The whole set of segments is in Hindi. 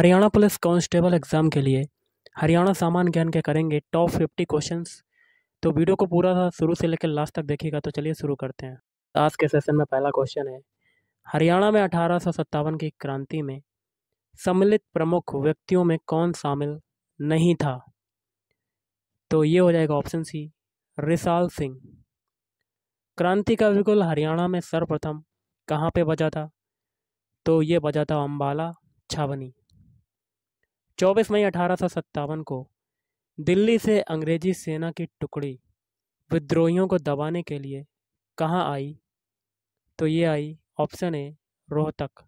हरियाणा पुलिस कांस्टेबल एग्ज़ाम के लिए हरियाणा सामान्य ज्ञान के करेंगे टॉप फिफ्टी क्वेश्चंस तो वीडियो को पूरा शुरू से लेकर लास्ट तक देखिएगा तो चलिए शुरू करते हैं आज के सेशन में पहला क्वेश्चन है हरियाणा में अठारह की क्रांति में सम्मिलित प्रमुख व्यक्तियों में कौन शामिल नहीं था तो ये हो जाएगा ऑप्शन सी रिसाल सिंह क्रांति का विकुल हरियाणा में सर्वप्रथम कहाँ पे बजा था तो ये बजा था अम्बाला छावनी 24 मई अठारह को दिल्ली से अंग्रेजी सेना की टुकड़ी विद्रोहियों को दबाने के लिए कहाँ आई तो ये आई ऑप्शन ए रोहतक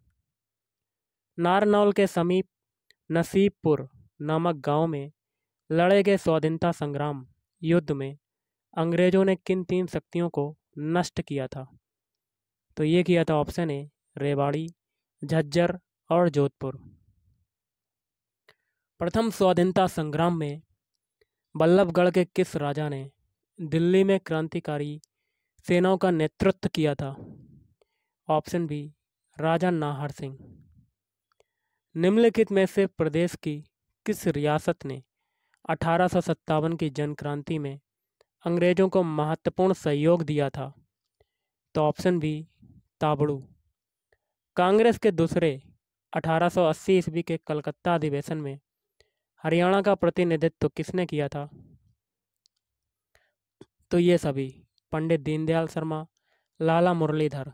नारनौल के समीप नसीबपुर नामक गांव में लड़े गए स्वाधीनता संग्राम युद्ध में अंग्रेजों ने किन तीन शक्तियों को नष्ट किया था तो ये किया था ऑप्शन ए रेवाड़ी झज्जर और जोधपुर प्रथम स्वाधीनता संग्राम में बल्लभगढ़ के किस राजा ने दिल्ली में क्रांतिकारी सेनाओं का नेतृत्व किया था ऑप्शन बी राजा नाहर सिंह निम्नलिखित में से प्रदेश की किस रियासत ने अठारह की जन क्रांति में अंग्रेजों को महत्वपूर्ण सहयोग दिया था तो ऑप्शन बी ताबड़ू कांग्रेस के दूसरे 1880 ईस्वी के कलकत्ता अधिवेशन में हरियाणा का प्रतिनिधित्व किसने किया था तो ये सभी पंडित दीनदयाल शर्मा लाला मुरलीधर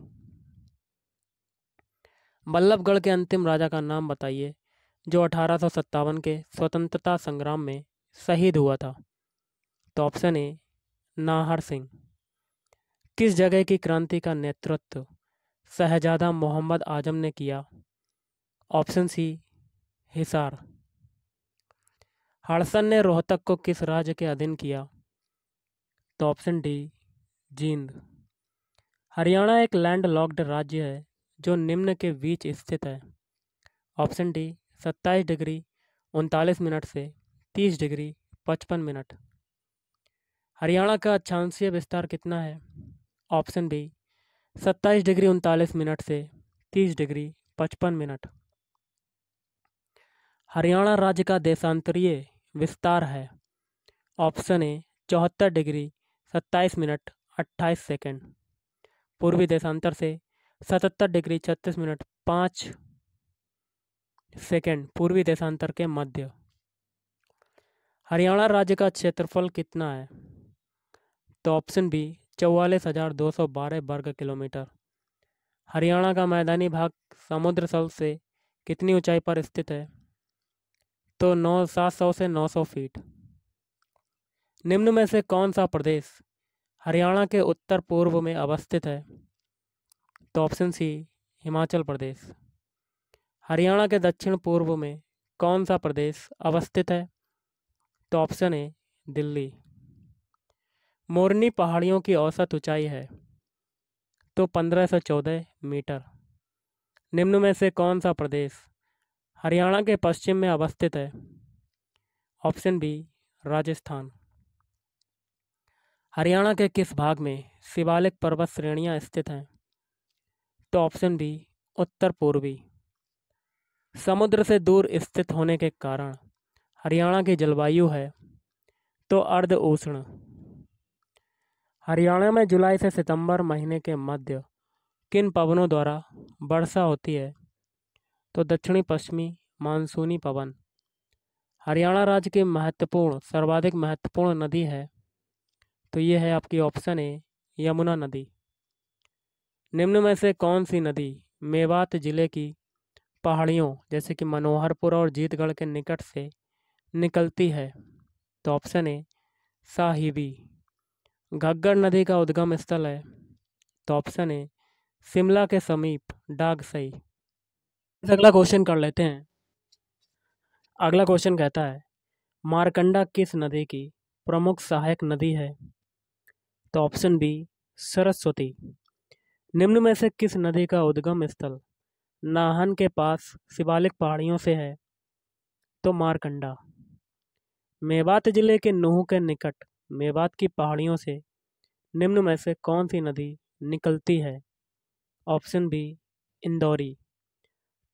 बल्लभगढ़ के अंतिम राजा का नाम बताइए जो अठारह के स्वतंत्रता संग्राम में शहीद हुआ था तो ऑप्शन ए नाहर सिंह किस जगह की क्रांति का नेतृत्व शहजादा मोहम्मद आजम ने किया ऑप्शन सी हिसार हड़सन ने रोहतक को किस राज्य के अधीन किया तो ऑप्शन डी जींद हरियाणा एक लैंड लॉक्ड राज्य है जो निम्न के बीच स्थित है ऑप्शन डी सत्ताईस डिग्री उनतालीस मिनट से तीस डिग्री पचपन मिनट हरियाणा का अक्षांशीय विस्तार कितना है ऑप्शन बी सत्ताईस डिग्री उनतालीस मिनट से तीस डिग्री पचपन मिनट हरियाणा राज्य का देशांतरीय विस्तार है ऑप्शन ए चौहत्तर डिग्री सत्ताईस मिनट अट्ठाईस सेकेंड पूर्वी देशांतर से सतहत्तर डिग्री छत्तीस मिनट पाँच सेकेंड पूर्वी देशांतर के मध्य हरियाणा राज्य का क्षेत्रफल कितना है तो ऑप्शन बी चौवालीस हजार दो सौ बारह वर्ग किलोमीटर हरियाणा का मैदानी भाग समुद्र सल से कितनी ऊंचाई पर स्थित है तो नौ सात सौ से नौ सौ फीट निम्न में से कौन सा प्रदेश हरियाणा के उत्तर पूर्व में अवस्थित है तो ऑप्शन सी हिमाचल प्रदेश हरियाणा के दक्षिण पूर्व में कौन सा प्रदेश अवस्थित है तो ऑप्शन ए दिल्ली मोरनी पहाड़ियों की औसत ऊंचाई है तो पंद्रह सौ चौदह मीटर निम्न में से कौन सा प्रदेश हरियाणा के पश्चिम में अवस्थित है ऑप्शन बी राजस्थान हरियाणा के किस भाग में शिवालिक पर्वत श्रेणियाँ स्थित हैं तो ऑप्शन बी उत्तर पूर्वी समुद्र से दूर स्थित होने के कारण हरियाणा की जलवायु है तो अर्ध उष्ण हरियाणा में जुलाई से सितंबर महीने के मध्य किन पवनों द्वारा वर्षा होती है तो दक्षिणी पश्चिमी मानसूनी पवन हरियाणा राज्य के महत्वपूर्ण सर्वाधिक महत्वपूर्ण नदी है तो ये है आपकी ऑप्शन ए यमुना नदी निम्न में से कौन सी नदी मेवात जिले की पहाड़ियों जैसे कि मनोहरपुर और जीतगढ़ के निकट से निकलती है तो ऑप्शन ए साहिबी घग्गर नदी का उद्गम स्थल है तो ऑप्शन ए शिमला के समीप डागसई अगला क्वेश्चन कर लेते हैं अगला क्वेश्चन कहता है मारकंडा किस नदी की प्रमुख सहायक नदी है तो ऑप्शन बी सरस्वती निम्न में से किस नदी का उद्गम स्थल नाहन के पास शिवालिक पहाड़ियों से है तो मारकंडा मेवात जिले के नूह के निकट मेवात की पहाड़ियों से निम्न में से कौन सी नदी निकलती है ऑप्शन बी इंदौरी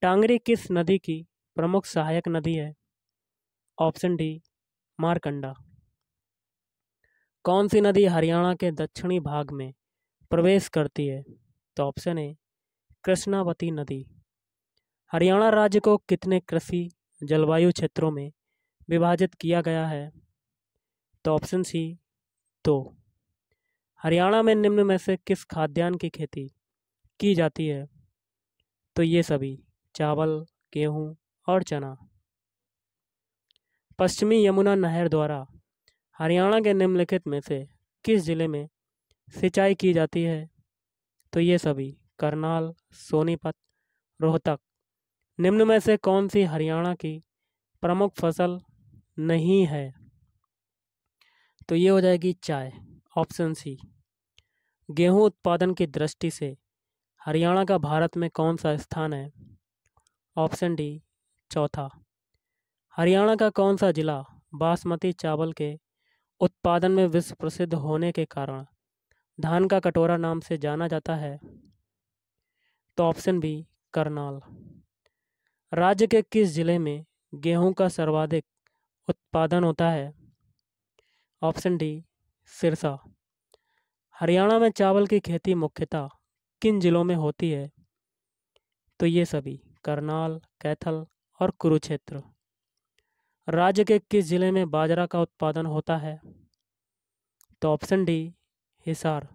टांगरी किस नदी की प्रमुख सहायक नदी है ऑप्शन डी मारकंडा कौन सी नदी हरियाणा के दक्षिणी भाग में प्रवेश करती है तो ऑप्शन ए कृष्णावती नदी हरियाणा राज्य को कितने कृषि जलवायु क्षेत्रों में विभाजित किया गया है तो ऑप्शन सी दो तो। हरियाणा में निम्न में से किस खाद्यान्न की खेती की जाती है तो ये सभी चावल गेहूँ और चना पश्चिमी यमुना नहर द्वारा हरियाणा के निम्नलिखित में से किस ज़िले में सिंचाई की जाती है तो ये सभी करनाल सोनीपत रोहतक निम्न में से कौन सी हरियाणा की प्रमुख फसल नहीं है तो ये हो जाएगी चाय ऑप्शन सी गेहूं उत्पादन की दृष्टि से हरियाणा का भारत में कौन सा स्थान है ऑप्शन डी चौथा हरियाणा का कौन सा जिला बासमती चावल के उत्पादन में विश्व प्रसिद्ध होने के कारण धान का कटोरा नाम से जाना जाता है तो ऑप्शन बी करनाल राज्य के किस जिले में गेहूं का सर्वाधिक उत्पादन होता है ऑप्शन डी सिरसा हरियाणा में चावल की खेती मुख्यतः किन जिलों में होती है तो ये सभी करनाल कैथल और कुरुक्षेत्र राज्य के किस जिले में बाजरा का उत्पादन होता है तो ऑप्शन डी हिसार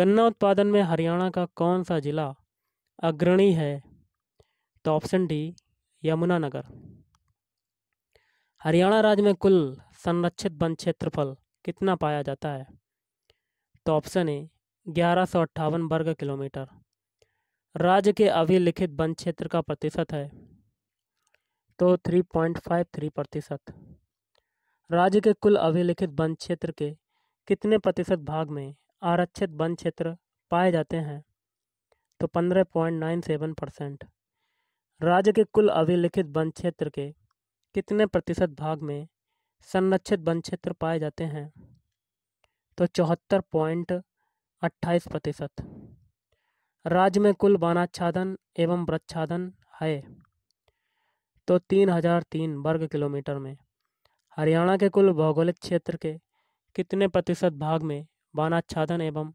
गन्ना उत्पादन में हरियाणा का कौन सा जिला अग्रणी है तो ऑप्शन डी यमुनानगर हरियाणा राज्य में कुल संरक्षित वन क्षेत्रफल कितना पाया जाता है तो ऑप्शन ए ग्यारह सौ अट्ठावन वर्ग किलोमीटर राज्य के अभिलिखित वन क्षेत्र का प्रतिशत है तो 3.53 प्रतिशत राज्य के कुल अभिलिखित वन क्षेत्र के कितने प्रतिशत भाग में आरक्षित वन क्षेत्र पाए जाते हैं तो 15.97 परसेंट राज्य के कुल अभिलिखित वन क्षेत्र के कितने प्रतिशत भाग में संरक्षित वन क्षेत्र पाए जाते हैं तो चौहत्तर पॉइंट अट्ठाईस प्रतिशत राज्य में कुल वनाच्छादन एवं वृक्षादन है तो तीन हजार तीन वर्ग किलोमीटर में हरियाणा के कुल भौगोलिक क्षेत्र के कितने प्रतिशत भाग में वनाच्छादन एवं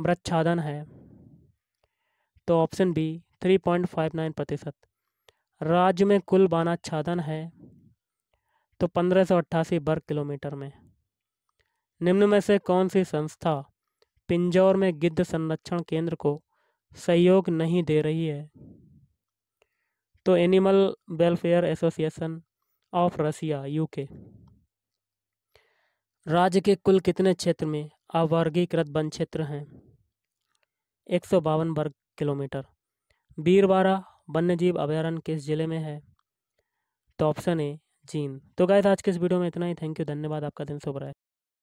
वृक्षादन है तो option B three point five nine प्रतिशत राज्य में कुल वनाच्छादन है तो पंद्रह सौ अट्ठासी वर्ग किलोमीटर में निम्न में से कौन सी संस्था पिंजौर में गिद्ध संरक्षण केंद्र को सहयोग नहीं दे रही है तो animal welfare association of Russia UK राज्य के कुल कितने क्षेत्र में अवर्गीकृत वन क्षेत्र हैं एक सौ बावन वर्ग किलोमीटर बीरवारा वन्यजीव अभ्यारण्य किस जिले में है तो ऑप्शन ए जीन तो गाय आज के इस वीडियो में इतना ही थैंक यू धन्यवाद आपका दिन शुभ रहा है